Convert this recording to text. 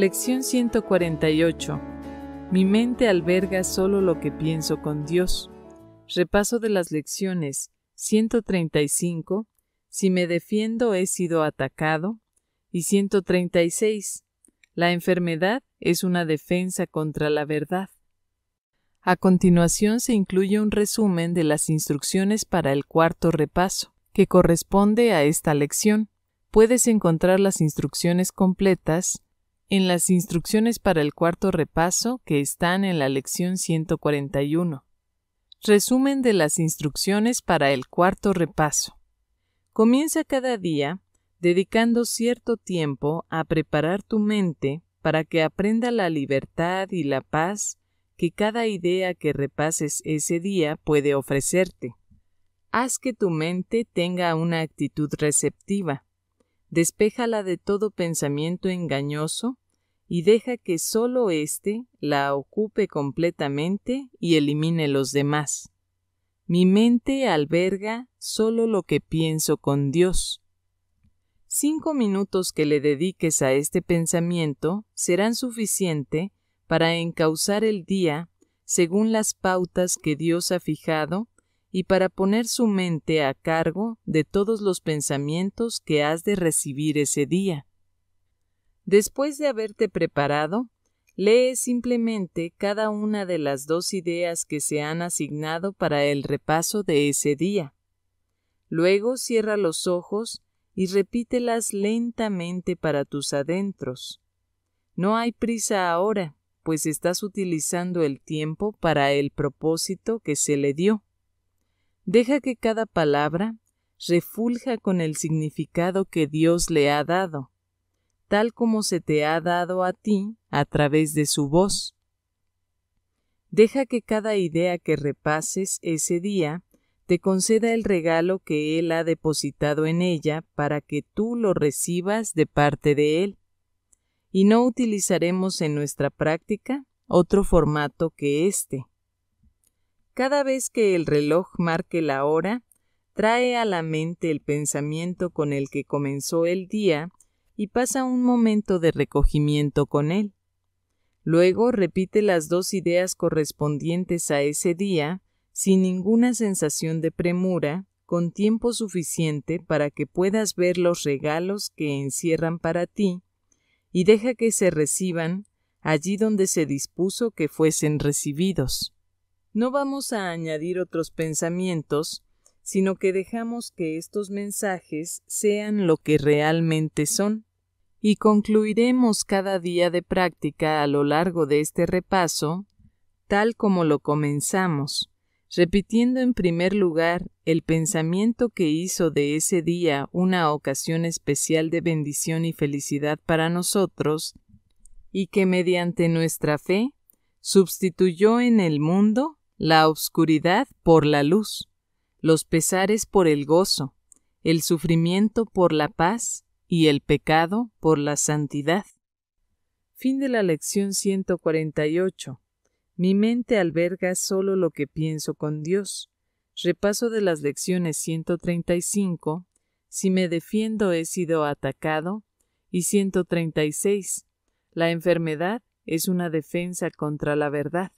Lección 148. Mi mente alberga solo lo que pienso con Dios. Repaso de las lecciones 135. Si me defiendo he sido atacado. Y 136. La enfermedad es una defensa contra la verdad. A continuación se incluye un resumen de las instrucciones para el cuarto repaso, que corresponde a esta lección. Puedes encontrar las instrucciones completas en las instrucciones para el cuarto repaso que están en la lección 141. Resumen de las instrucciones para el cuarto repaso. Comienza cada día dedicando cierto tiempo a preparar tu mente para que aprenda la libertad y la paz que cada idea que repases ese día puede ofrecerte. Haz que tu mente tenga una actitud receptiva. Despéjala de todo pensamiento engañoso y deja que solo éste la ocupe completamente y elimine los demás. Mi mente alberga sólo lo que pienso con Dios. Cinco minutos que le dediques a este pensamiento serán suficiente para encauzar el día según las pautas que Dios ha fijado y para poner su mente a cargo de todos los pensamientos que has de recibir ese día. Después de haberte preparado, lee simplemente cada una de las dos ideas que se han asignado para el repaso de ese día. Luego cierra los ojos y repítelas lentamente para tus adentros. No hay prisa ahora, pues estás utilizando el tiempo para el propósito que se le dio. Deja que cada palabra refulja con el significado que Dios le ha dado tal como se te ha dado a ti a través de su voz. Deja que cada idea que repases ese día te conceda el regalo que Él ha depositado en ella para que tú lo recibas de parte de Él. Y no utilizaremos en nuestra práctica otro formato que este. Cada vez que el reloj marque la hora, trae a la mente el pensamiento con el que comenzó el día y pasa un momento de recogimiento con él. Luego repite las dos ideas correspondientes a ese día, sin ninguna sensación de premura, con tiempo suficiente para que puedas ver los regalos que encierran para ti, y deja que se reciban allí donde se dispuso que fuesen recibidos. No vamos a añadir otros pensamientos, sino que dejamos que estos mensajes sean lo que realmente son. Y concluiremos cada día de práctica a lo largo de este repaso, tal como lo comenzamos, repitiendo en primer lugar el pensamiento que hizo de ese día una ocasión especial de bendición y felicidad para nosotros, y que mediante nuestra fe sustituyó en el mundo la oscuridad por la luz los pesares por el gozo, el sufrimiento por la paz y el pecado por la santidad. Fin de la lección 148. Mi mente alberga solo lo que pienso con Dios. Repaso de las lecciones 135. Si me defiendo he sido atacado. Y 136. La enfermedad es una defensa contra la verdad.